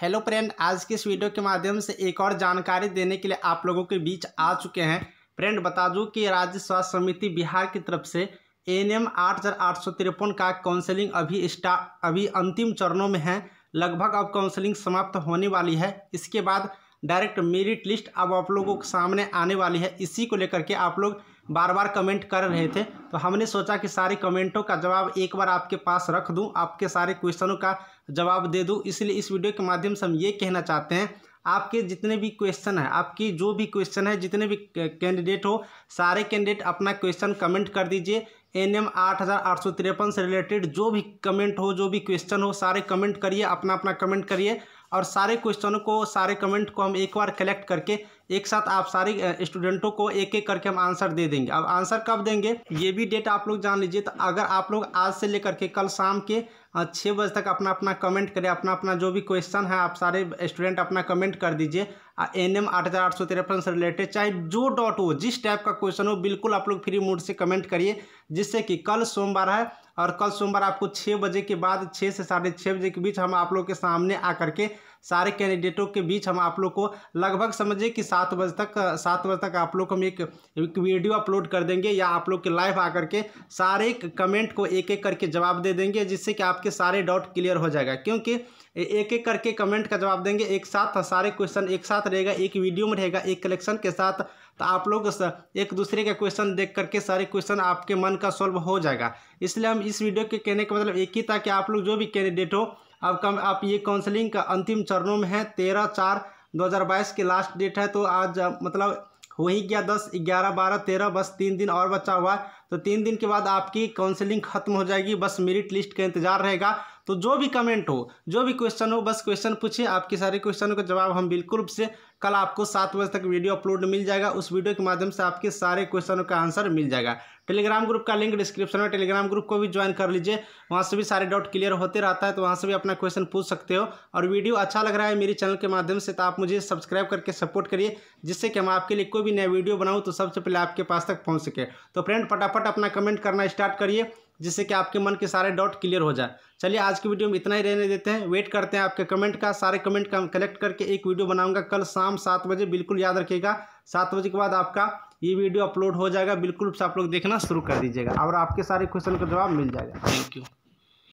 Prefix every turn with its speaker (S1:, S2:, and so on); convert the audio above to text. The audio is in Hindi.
S1: हेलो फ्रेंड आज के इस वीडियो के माध्यम से एक और जानकारी देने के लिए आप लोगों के बीच आ चुके हैं फ्रेंड बता दूं कि राज्य स्वास्थ्य समिति बिहार की तरफ से एन एम का काउंसलिंग अभी स्टार अभी अंतिम चरणों में है लगभग अब काउंसलिंग समाप्त होने वाली है इसके बाद डायरेक्ट मेरिट लिस्ट अब आप लोगों के सामने आने वाली है इसी को लेकर के आप लोग बार बार कमेंट कर रहे थे तो हमने सोचा कि सारे कमेंटों का जवाब एक बार आपके पास रख दूं आपके सारे क्वेश्चनों का जवाब दे दूं इसलिए इस वीडियो के माध्यम से हम ये कहना चाहते हैं आपके जितने भी क्वेश्चन हैं आपकी जो भी क्वेश्चन है जितने भी कैंडिडेट हो सारे कैंडिडेट अपना क्वेश्चन कमेंट कर दीजिए एन एम आठ हज़ार आठ सौ तिरपन से रिलेटेड जो भी कमेंट हो जो भी क्वेश्चन हो सारे कमेंट करिए अपना अपना कमेंट करिए और सारे क्वेश्चनों को सारे कमेंट को हम एक बार कलेक्ट करके एक साथ आप सारे स्टूडेंटों को एक एक करके हम आंसर दे देंगे अब आंसर कब देंगे ये भी डेट आप लोग जान लीजिए तो अगर आप लोग आज से लेकर के कल शाम के छः बजे तक अपना अपना कमेंट करें अपना अपना जो भी क्वेश्चन है आप सारे स्टूडेंट अपना कमेंट कर दीजिए एन एम आठ हज़ार आठ सौ तिरपन से रिलेटेड चाहे जो डॉट हो जिस टाइप का क्वेश्चन हो बिल्कुल आप लोग फ्री मूड से कमेंट करिए जिससे कि कल सोमवार है और कल सोमवार आपको छः बजे के बाद छः से साढ़े छः बजे के बीच हम आप लोग के सामने आ के सारे कैंडिडेटों के बीच हम आप लोग को लगभग समझिए कि सात बजे तक सात बजे तक आप लोग को हम एक, एक वीडियो अपलोड कर देंगे या आप लोग के लाइव आकर के सारे कमेंट को एक एक करके जवाब दे देंगे जिससे कि आपके सारे डाउट क्लियर हो जाएगा क्योंकि एक एक करके कमेंट का जवाब देंगे एक साथ सारे क्वेश्चन एक साथ रहेगा एक वीडियो में रहेगा एक कलेक्शन के साथ तो आप लोग एक दूसरे का क्वेश्चन देख करके सारे क्वेश्चन आपके मन का सॉल्व हो जाएगा इसलिए हम इस वीडियो के कहने का मतलब एक ही था कि आप लोग जो भी कैंडिडेट हो अब कम आप ये काउंसलिंग का अंतिम चरणों में है तेरह चार 2022 की लास्ट डेट है तो आज मतलब हो ही गया दस ग्यारह बारह तेरह बस तीन दिन और बचा हुआ तो तीन दिन के बाद आपकी काउंसलिंग खत्म हो जाएगी बस मेरिट लिस्ट का इंतजार रहेगा तो जो भी कमेंट हो जो भी क्वेश्चन हो बस क्वेश्चन पूछिए आपके सारे क्वेश्चनों का जवाब हम बिल्कुल रूप से कल आपको सात बजे तक वीडियो अपलोड मिल जाएगा उस वीडियो के माध्यम से आपके सारे क्वेश्चनों का आंसर मिल जाएगा टेलीग्राम ग्रुप का लिंक डिस्क्रिप्शन में टेलीग्राम ग्रुप को भी ज्वाइन कर लीजिए वहाँ से भी सारे डाउट क्लियर होते रहता है तो वहाँ से भी अपना क्वेश्चन पूछ सकते हो और वीडियो अच्छा लग रहा है मेरे चैनल के माध्यम से तो आप मुझे सब्सक्राइब करके सपोर्ट करिए जिससे कि हम आपके लिए कोई भी नया वीडियो बनाऊँ तो सबसे पहले आपके पास तक पहुँच सके तो फ्रेंड फटाफट फटाफट अपना कमेंट करना स्टार्ट करिए जिससे कि आपके मन के सारे डाउट क्लियर हो जाए चलिए आज की वीडियो में इतना ही रहने देते हैं वेट करते हैं आपके कमेंट का सारे कमेंट का कलेक्ट करके एक वीडियो बनाऊंगा कल शाम सात बजे बिल्कुल याद रखिएगा सात बजे के बाद आपका ये वीडियो अपलोड हो जाएगा बिल्कुल आप लोग देखना शुरू कर दीजिएगा और आपके सारे क्वेश्चन का जवाब मिल जाएगा थैंक यू